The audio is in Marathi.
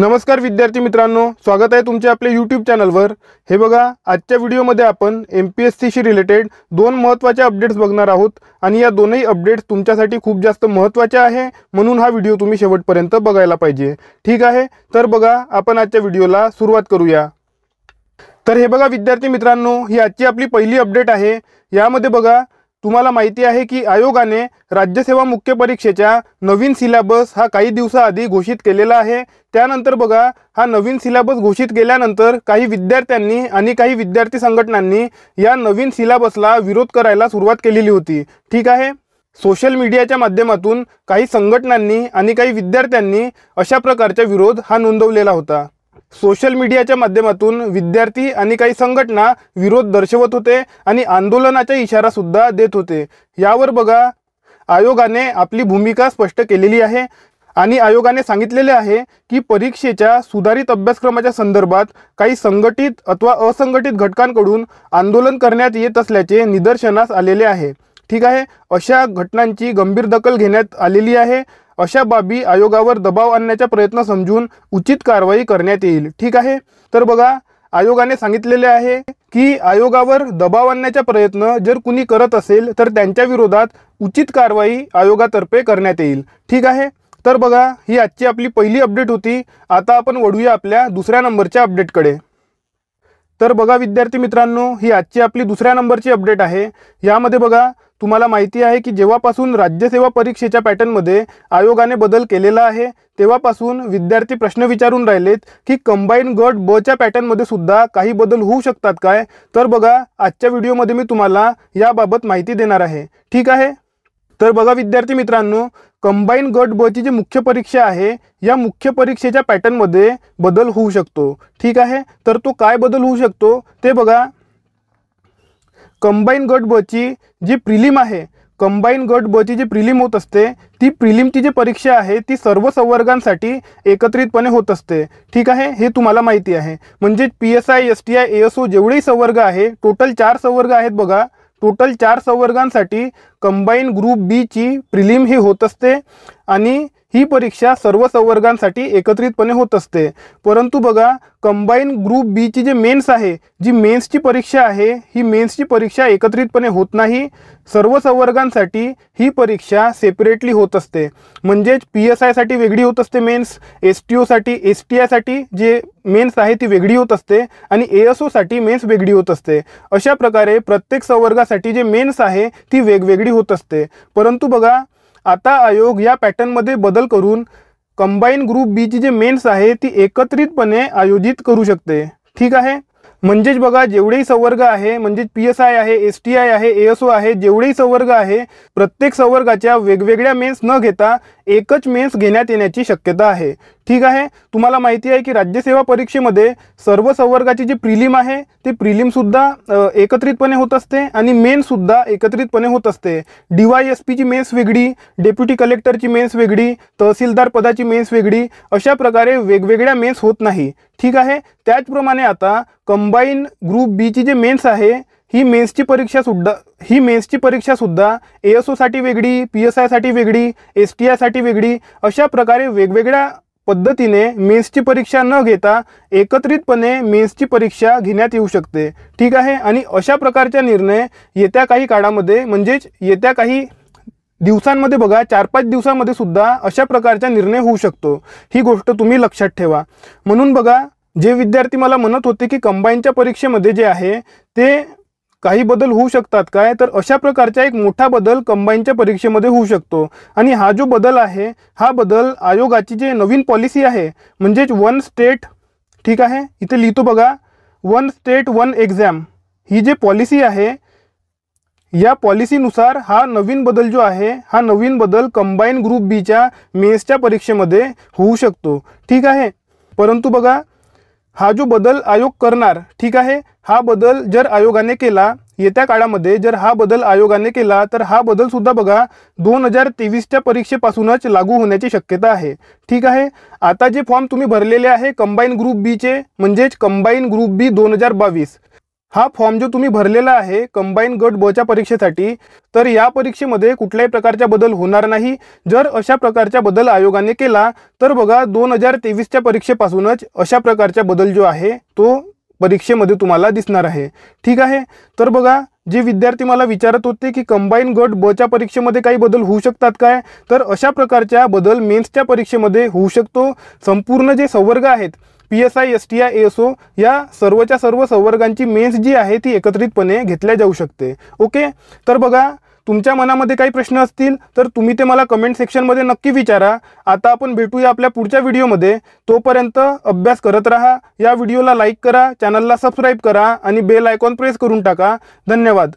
नमस्कार विद्यार्थी मित्रांनो स्वागत आहे तुमचे आपल्या यूट्यूब चॅनलवर हे बघा आजच्या व्हिडिओमध्ये आपण एम पी एस सीशी रिलेटेड दोन महत्त्वाच्या अपडेट्स बघणार आहोत आणि या दोनही अपडेट्स तुमच्यासाठी खूप जास्त महत्त्वाच्या आहे म्हणून हा व्हिडिओ तुम्ही शेवटपर्यंत बघायला पाहिजे ठीक आहे तर बघा आपण आजच्या व्हिडिओला सुरुवात करूया तर हे बघा विद्यार्थी मित्रांनो ही आजची आपली पहिली अपडेट आहे यामध्ये बघा तुम्हाला माहिती आहे की आयोगाने राज्यसेवा मुख्य परीक्षेच्या नवीन सिलेबस हा काही दिवसाआधी घोषित केलेला आहे त्यानंतर बघा हा नवीन सिलेबस घोषित केल्यानंतर काही विद्यार्थ्यांनी आणि काही विद्यार्थी संघटनांनी या नवीन सिलेबसला विरोध करायला सुरुवात केलेली होती ठीक आहे सोशल मीडियाच्या माध्यमातून काही संघटनांनी आणि काही विद्यार्थ्यांनी अशा प्रकारचा विरोध हा नोंदवलेला होता सोशल मीडियाच्या माध्यमातून विद्यार्थी आणि काही संघटना विरोध दर्शवत होते आणि आंदोलनाचा इशारासुद्धा देत होते यावर बघा आयोगाने आपली भूमिका स्पष्ट केलेली आहे आणि आयोगाने सांगितलेले आहे की परीक्षेच्या सुधारित अभ्यासक्रमाच्या संदर्भात काही संघटित अथवा असंघटित घटकांकडून आंदोलन करण्यात येत असल्याचे निदर्शनास आलेले आहे ठीक आहे अशा घटनांची गंभीर दखल घेण्यात आलेली आहे अशा बाबी आयोगावर दबाव आणण्याचा प्रयत्न समजून उचित कारवाई करण्यात येईल ठीक आहे तर बघा आयोगाने सांगितलेले आहे की आयोगावर दबाव आणण्याचा प्रयत्न जर कुणी करत असेल तर त्यांच्या विरोधात उचित कारवाई आयोगातर्फे करण्यात येईल ठीक आहे तर बघा ही आजची आपली पहिली अपडेट होती आता आपण वळूया आपल्या दुसऱ्या नंबरच्या अपडेटकडे तर बघा विद्यार्थी मित्रांनो ही आजची आपली दुसऱ्या नंबरची अपडेट आहे यामध्ये बघा तुम्हाला माहिती आहे की जेव्हापासून राज्यसेवा परीक्षेच्या पॅटर्नमध्ये आयोगाने बदल केलेला आहे तेव्हापासून विद्यार्थी प्रश्न विचारून राहिलेत की कंबाईन गट बच्या पॅटर्नमध्ये सुद्धा काही बदल होऊ शकतात काय तर बघा आजच्या व्हिडिओमध्ये मी तुम्हाला याबाबत माहिती देणार आहे ठीक आहे तर बघा विद्यार्थी मित्रांनो कंबाईन गट बची जी मुख्य परीक्षा आहे या मुख्य परीक्षेच्या पॅटर्नमध्ये बदल होऊ शकतो ठीक आहे तर तो काय बदल होऊ शकतो ते बघा कंबाईन गट बची जी प्रिलिम आहे कंबाईन गट बची जी प्रिलिम होत असते ती प्रिलिमची जी परीक्षा आहे ती सर्व संवर्गांसाठी एकत्रितपणे होत असते ठीक आहे हे तुम्हाला माहिती आहे म्हणजे P S I S T I A S O जेवढेही संवर्ग आहे टोटल चार संवर्ग आहेत बघा टोटल चार संवर्गांसाठी कंबाईन ग्रुप बीची प्रिलिम ही होत असते आणि ही परीक्षा सर्व संवर्गांसाठी एकत्रितपणे होत असते परंतु बघा कंबाईन ग्रुप बीची जे मेन्स आहे जी मेन्सची परीक्षा आहे ही मेन्सची परीक्षा एकत्रितपणे होत नाही सर्व संवर्गांसाठी ही परीक्षा सेपरेटली होत असते म्हणजेच पी एस आयसाठी वेगळी होत असते मेन्स एस टी ओसाठी एस टी आयसाठी जे मेन्स आहे ती वेगळी होत असते आणि ए एस ओसाठी मेन्स वेगळी होत असते अशा प्रकारे प्रत्येक संवर्गासाठी जे मेन्स आहे ती वेगवेगळी होत असते परंतु बघा आता आयोग या पॅटर्नमध्ये बदल करून कंबाईन ग्रुप ची जे मेन्स आहे ती एकत्रितपणे आयोजित करू शकते ठीक आहे म्हणजेच बघा जेवढेही संवर्ग आहे म्हणजेच पी एस आय आहे एस टी आय आहे एस आहे जेवढेही संवर्ग आहे प्रत्येक संवर्गाच्या वेगवेगळ्या मेन्स न घेता एकच मेन्स घेण्यात येण्याची शक्यता आहे ठीक आहे तुम्हाला माहिती आहे की राज्यसेवा परीक्षेमध्ये सर्व संवर्गाची जी प्रिलिम आहे ती प्रिलिमसुद्धा एकत्रितपणे होत असते आणि मेन्ससुद्धा एकत्रितपणे होत असते डी वाय एस पीची मेन्स वेगळी डेप्युटी कलेक्टरची मेन्स वेगळी तहसीलदार पदाची मेन्स वेगळी अशा प्रकारे वेगवेगळ्या मेन्स होत नाही ठीक आहे त्याचप्रमाणे आता कंबाईन ग्रुप बीची जे मेन्स आहे ही मेन्सची परीक्षा सुद्धा ही मेन्सची परीक्षासुद्धा ए एस ओसाठी वेगळी पी एस आयसाठी वेगळी एस टी आयसाठी वेगळी अशा प्रकारे वेगवेगळ्या पद्धतीने मेन्सची परीक्षा न घेता एकत्रितपणे मेन्सची परीक्षा घेण्यात येऊ शकते ठीक आहे आणि अशा प्रकारचा निर्णय येत्या काही काळामध्ये म्हणजेच येत्या काही दिवसांमध्ये बघा चार पाच दिवसामध्ये सुद्धा अशा प्रकारचा निर्णय होऊ शकतो ही गोष्ट तुम्ही लक्षात ठेवा म्हणून बघा जे विद्यार्थी मला म्हणत होते की कंबाईनच्या परीक्षेमध्ये जे आहे ते काही बदल होऊ शकतात काय तर अशा प्रकारचा एक मोठा बदल कंबाईनच्या परीक्षेमध्ये होऊ शकतो आणि हा जो बदल आहे हा बदल आयोगाची जे नवीन पॉलिसी आहे म्हणजेच वन स्टेट ठीक आहे इथे लिहितो बघा वन स्टेट वन एक्झॅम ही जे पॉलिसी आहे या पॉलिसीनुसार हा नवीन बदल जो आहे हा नवीन बदल कंबाईन ग्रुप बीच्या मेसच्या परीक्षेमध्ये होऊ शकतो ठीक आहे परंतु बघा हा जो बदल आयोग करणार ठीक आहे हा बदल जर आयोगाने केला येत्या काळामध्ये जर हा बदल आयोगाने केला तर हा बदल सुद्धा बघा दोन हजार तेवीसच्या परीक्षेपासूनच लागू होण्याची शक्यता आहे ठीक आहे आता जे फॉर्म तुम्ही भरलेले आहे कंबाईन ग्रुप बीचे म्हणजेच कंबाईन ग्रुप बी दोन हजार बावीस हा फॉर्म जो तुम्ही भरलेला आहे कंबाईन गट बच्या परीक्षेसाठी तर या परीक्षेमध्ये कुठल्याही प्रकारचा बदल होणार नाही जर अशा प्रकारचा बदल आयोगाने केला तर बघा दोन हजार तेवीसच्या परीक्षेपासूनच अशा प्रकारचा बदल जो आहे तो परीक्षेमध्ये तुम्हाला दिसणार आहे ठीक आहे तर बघा जे विद्यार्थी मला विचारत होते की कंबाईन गट बच्या परीक्षेमध्ये काही बदल होऊ शकतात काय तर अशा प्रकारच्या बदल मेन्सच्या परीक्षेमध्ये होऊ शकतो संपूर्ण जे संवर्ग आहेत P S I S T I S O या सर्वच्या सर्व संवर्गांची मेन्स जी आहे ती एकत्रितपणे घेतल्या जाऊ शकते ओके तर बघा तुमच्या मनामध्ये काही प्रश्न असतील तर तुम्ही ते मला कमेंट सेक्शनमध्ये नक्की विचारा आता आपण भेटूया आपल्या पुढच्या व्हिडिओमध्ये तोपर्यंत अभ्यास करत राहा या व्हिडिओला लाईक करा चॅनलला सबस्क्राईब करा आणि बेल आयकॉन प्रेस करून टाका धन्यवाद